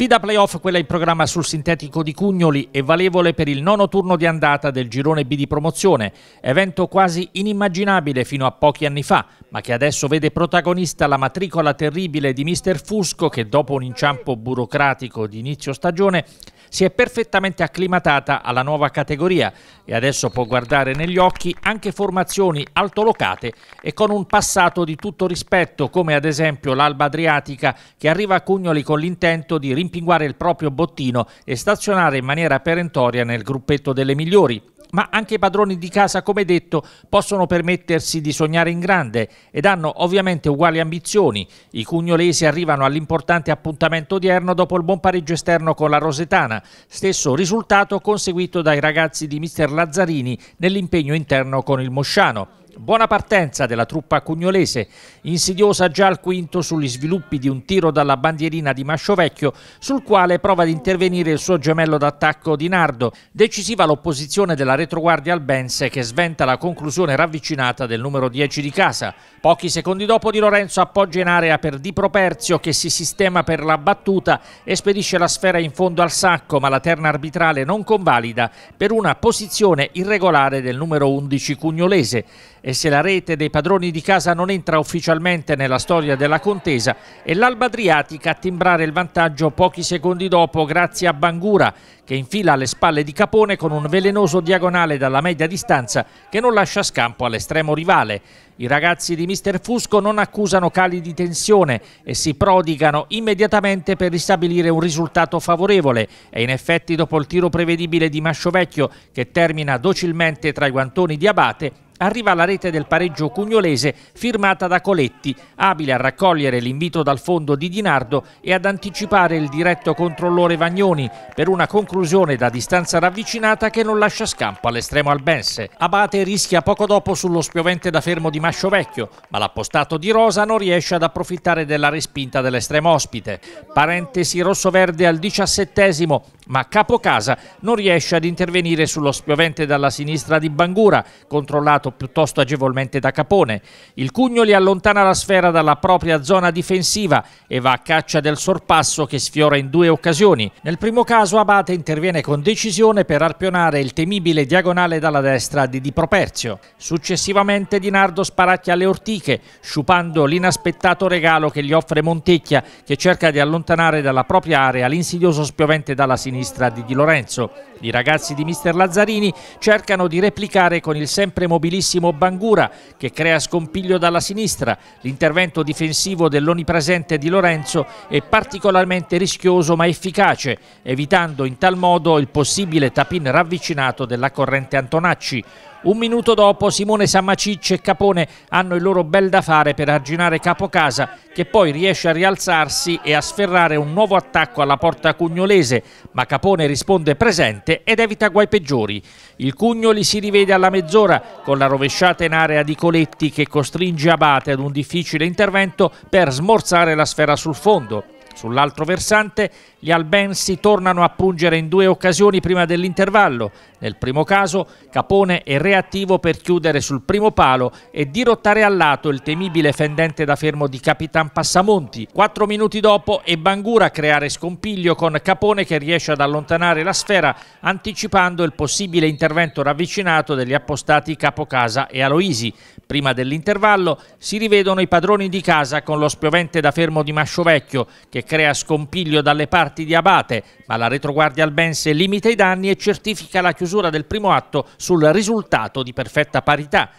Sfida playoff quella in programma sul sintetico di Cugnoli e valevole per il nono turno di andata del girone B di promozione, evento quasi inimmaginabile fino a pochi anni fa, ma che adesso vede protagonista la matricola terribile di Mister Fusco che dopo un inciampo burocratico di inizio stagione si è perfettamente acclimatata alla nuova categoria e adesso può guardare negli occhi anche formazioni altolocate e con un passato di tutto rispetto come ad esempio l'Alba Adriatica che arriva a Cugnoli con l'intento di rimpiazzare rimpinguare il proprio bottino e stazionare in maniera perentoria nel gruppetto delle migliori, ma anche i padroni di casa, come detto, possono permettersi di sognare in grande ed hanno ovviamente uguali ambizioni. I cugnolesi arrivano all'importante appuntamento odierno dopo il buon pareggio esterno con la Rosetana, stesso risultato conseguito dai ragazzi di mister Lazzarini nell'impegno interno con il Mosciano. Buona partenza della truppa cugnolese, insidiosa già al quinto sugli sviluppi di un tiro dalla bandierina di Masciovecchio, sul quale prova ad intervenire il suo gemello d'attacco di Nardo. Decisiva l'opposizione della retroguardia albense che sventa la conclusione ravvicinata del numero 10 di casa. Pochi secondi dopo Di Lorenzo appoggia in area per Di Properzio che si sistema per la battuta e spedisce la sfera in fondo al sacco, ma la terna arbitrale non convalida per una posizione irregolare del numero 11 cugnolese e se la rete dei padroni di casa non entra ufficialmente nella storia della contesa è l'Alba Adriatica a timbrare il vantaggio pochi secondi dopo grazie a Bangura che infila alle spalle di Capone con un velenoso diagonale dalla media distanza che non lascia scampo all'estremo rivale. I ragazzi di Mister Fusco non accusano cali di tensione e si prodigano immediatamente per ristabilire un risultato favorevole e in effetti dopo il tiro prevedibile di Masciovecchio che termina docilmente tra i guantoni di Abate arriva la rete del pareggio cugnolese firmata da Coletti, abile a raccogliere l'invito dal fondo di Dinardo e ad anticipare il diretto controllore Vagnoni per una conclusione da distanza ravvicinata che non lascia scampo all'estremo albense. Abate rischia poco dopo sullo spiovente da fermo di Masciovecchio, ma l'appostato di Rosa non riesce ad approfittare della respinta dell'estremo ospite. Parentesi rossoverde al diciassettesimo, ma Capocasa non riesce ad intervenire sullo spiovente dalla sinistra di Bangura, controllato sfruttato piuttosto agevolmente da Capone. Il Cugnoli allontana la sfera dalla propria zona difensiva e va a caccia del sorpasso che sfiora in due occasioni. Nel primo caso Abate interviene con decisione per arpionare il temibile diagonale dalla destra di Di Properzio. Successivamente Di Nardo sparacchia alle ortiche, sciupando l'inaspettato regalo che gli offre Montecchia che cerca di allontanare dalla propria area l'insidioso spiovente dalla sinistra di Di Lorenzo. I ragazzi di mister Lazzarini cercano di replicare con il sempre mobilissimo Bangura che crea scompiglio dalla sinistra. L'intervento difensivo dell'onipresente di Lorenzo è particolarmente rischioso ma efficace, evitando in tal modo il possibile tapin ravvicinato della corrente Antonacci. Un minuto dopo Simone Samacicci e Capone hanno il loro bel da fare per arginare Capocasa che poi riesce a rialzarsi e a sferrare un nuovo attacco alla porta cugnolese, ma Capone risponde presente ed evita guai peggiori. Il Cugnoli si rivede alla mezz'ora con la rovesciata in area di Coletti che costringe Abate ad un difficile intervento per smorzare la sfera sul fondo. Sull'altro versante, gli albensi tornano a pungere in due occasioni prima dell'intervallo. Nel primo caso, Capone è reattivo per chiudere sul primo palo e dirottare a lato il temibile fendente da fermo di Capitan Passamonti. Quattro minuti dopo è Bangura a creare scompiglio con Capone che riesce ad allontanare la sfera anticipando il possibile intervento ravvicinato degli appostati Capocasa e Aloisi. Prima dell'intervallo si rivedono i padroni di casa con lo spiovente da fermo di Masciovecchio che crea scompiglio dalle parti di Abate, ma la retroguardia albense limita i danni e certifica la chiusura del primo atto sul risultato di perfetta parità.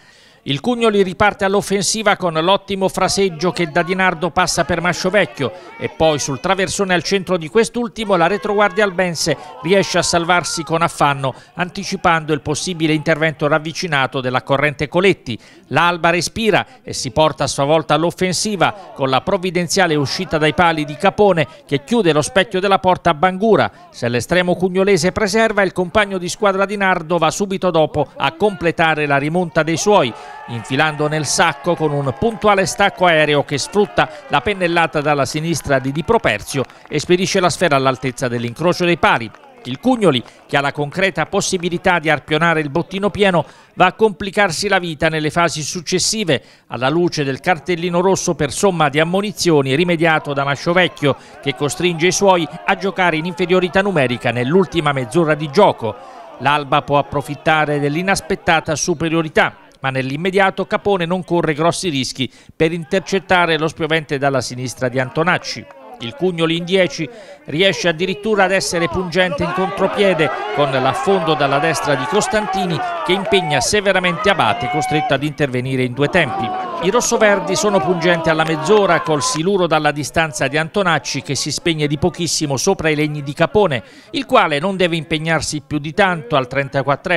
Il Cugnoli riparte all'offensiva con l'ottimo fraseggio che da Di Nardo passa per Masciovecchio e poi sul traversone al centro di quest'ultimo la retroguardia albense riesce a salvarsi con affanno anticipando il possibile intervento ravvicinato della corrente Coletti. L'Alba respira e si porta a sua volta all'offensiva con la provvidenziale uscita dai pali di Capone che chiude lo specchio della porta a Bangura. Se l'estremo cugnolese preserva il compagno di squadra Di Nardo va subito dopo a completare la rimonta dei suoi infilando nel sacco con un puntuale stacco aereo che sfrutta la pennellata dalla sinistra di Di Properzio e spedisce la sfera all'altezza dell'incrocio dei pali. Il Cugnoli, che ha la concreta possibilità di arpionare il bottino pieno, va a complicarsi la vita nelle fasi successive, alla luce del cartellino rosso per somma di ammonizioni rimediato da Masciovecchio, che costringe i suoi a giocare in inferiorità numerica nell'ultima mezz'ora di gioco. L'Alba può approfittare dell'inaspettata superiorità, ma nell'immediato Capone non corre grossi rischi per intercettare lo spiovente dalla sinistra di Antonacci. Il Cugnoli in 10 riesce addirittura ad essere pungente in contropiede con l'affondo dalla destra di Costantini che impegna severamente Abate costretto ad intervenire in due tempi. I rossoverdi sono pungenti alla mezz'ora col siluro dalla distanza di Antonacci che si spegne di pochissimo sopra i legni di Capone, il quale non deve impegnarsi più di tanto al 34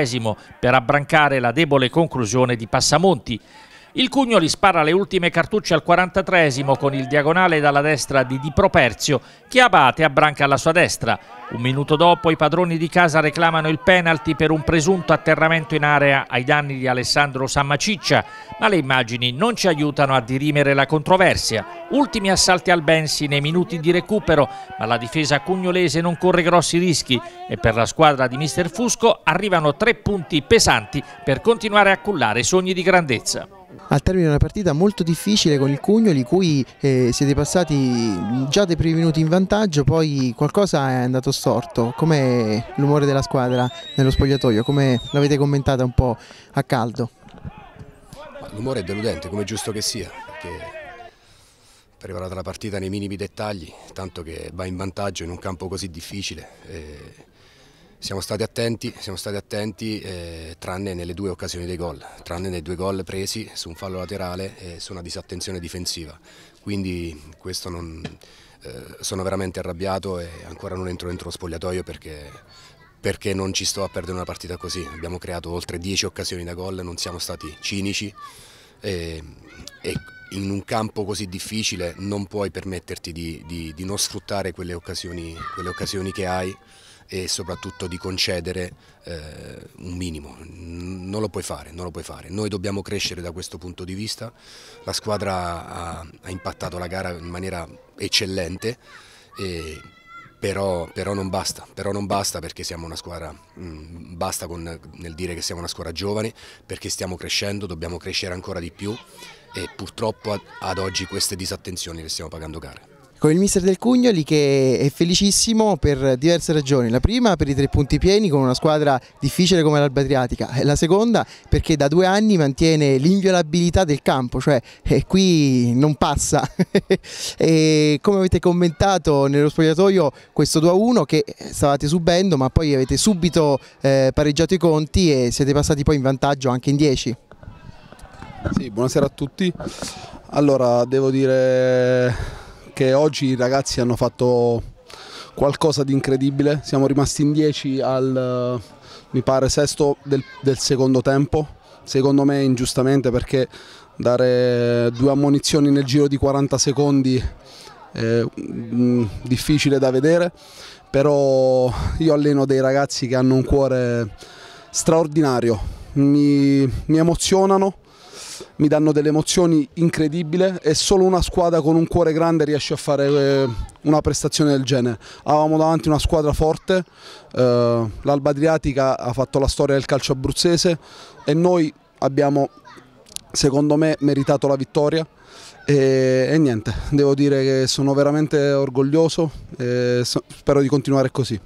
per abbrancare la debole conclusione di Passamonti. Il Cugno rispara le ultime cartucce al 43esimo con il diagonale dalla destra di Di Properzio che Abate a branca alla sua destra. Un minuto dopo i padroni di casa reclamano il penalty per un presunto atterramento in area ai danni di Alessandro Sammaciccia, ma le immagini non ci aiutano a dirimere la controversia. Ultimi assalti al Bensi nei minuti di recupero, ma la difesa cugnolese non corre grossi rischi e per la squadra di Mister Fusco arrivano tre punti pesanti per continuare a cullare sogni di grandezza. Al termine di una partita molto difficile con il Cugnoli, cui eh, siete passati già dei primi minuti in vantaggio, poi qualcosa è andato storto. Com'è l'umore della squadra nello spogliatoio? Come l'avete commentata un po' a caldo? L'umore è deludente, come è giusto che sia, perché preparata la partita nei minimi dettagli, tanto che va in vantaggio in un campo così difficile. E eh, siamo stati attenti, siamo stati attenti eh, tranne nelle due occasioni dei gol, tranne nei due gol presi su un fallo laterale e su una disattenzione difensiva. Quindi questo non, eh, sono veramente arrabbiato e ancora non entro dentro lo spogliatoio perché, perché non ci sto a perdere una partita così. Abbiamo creato oltre dieci occasioni da gol, non siamo stati cinici e, e in un campo così difficile non puoi permetterti di, di, di non sfruttare quelle occasioni, quelle occasioni che hai e soprattutto di concedere eh, un minimo, non lo, puoi fare, non lo, puoi fare, noi dobbiamo crescere da questo punto di vista, la squadra ha, ha impattato la gara in maniera eccellente, e, però, però, non basta, però non basta perché siamo una squadra, mh, mm, basta con, nel dire che siamo una squadra giovane, perché stiamo crescendo, dobbiamo crescere ancora di più e purtroppo ad, ad oggi queste disattenzioni le stiamo pagando care con il mister del Cugnoli che è felicissimo per diverse ragioni. La prima per i tre punti pieni con una squadra difficile come l'Alba Adriatica la seconda perché da due anni mantiene l'inviolabilità del campo, cioè eh, qui non passa. e come avete commentato nello spogliatoio questo 2-1 che stavate subendo ma poi avete subito eh, pareggiato i conti e siete passati poi in vantaggio anche in 10. Sì, buonasera a tutti. Allora, devo dire perché oggi i ragazzi hanno fatto qualcosa di incredibile, siamo rimasti in 10 al eh, mi pare sesto del, del secondo tempo, secondo me ingiustamente perché dare due ammonizioni nel giro di 40 secondi è mm, difficile da vedere, però io alleno dei ragazzi che hanno un cuore straordinario, mi, mi emozionano mi danno delle emozioni incredibili e solo una squadra con un cuore grande riesce a fare eh, una prestazione del genere. Avevamo davanti una squadra forte, eh, l'Alba Adriatica ha fatto la storia del calcio abruzzese e noi abbiamo secondo me meritato la vittoria e, e niente, devo dire che sono veramente orgoglioso e spero di continuare così.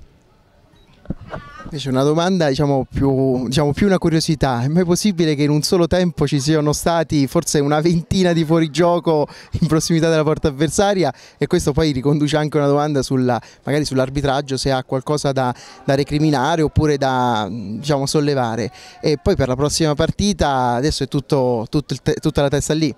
Invece una domanda diciamo più, diciamo più, una curiosità, è mai possibile che in un solo tempo ci siano stati forse una ventina di fuorigioco in prossimità della porta avversaria e questo poi riconduce anche una domanda sulla, magari sull'arbitraggio se ha qualcosa da, da recriminare oppure da diciamo, sollevare e poi per la prossima partita adesso è tutto, tutto tutta la testa lì.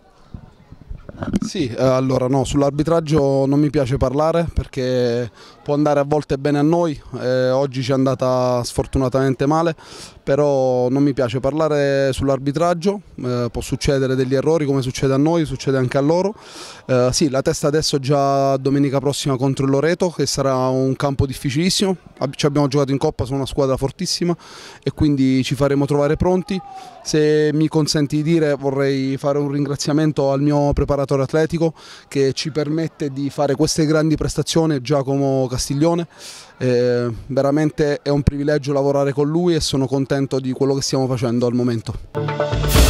Sì, eh, allora no, sull'arbitraggio non mi piace parlare perché può andare a volte bene a noi, eh, oggi ci è andata sfortunatamente male, però non mi piace parlare sull'arbitraggio, eh, può succedere degli errori come succede a noi, succede anche a loro. Eh, sì, la testa adesso è già domenica prossima contro il Loreto, che sarà un campo difficilissimo, ci abbiamo giocato in coppa, sono una squadra fortissima e quindi ci faremo trovare pronti. Se mi consenti di dire vorrei fare un ringraziamento al mio preparatore atletico che ci permette di fare queste grandi prestazioni, Giacomo Castiglione, eh, veramente è un privilegio lavorare con lui e sono contento contento di quello che stiamo facendo al momento.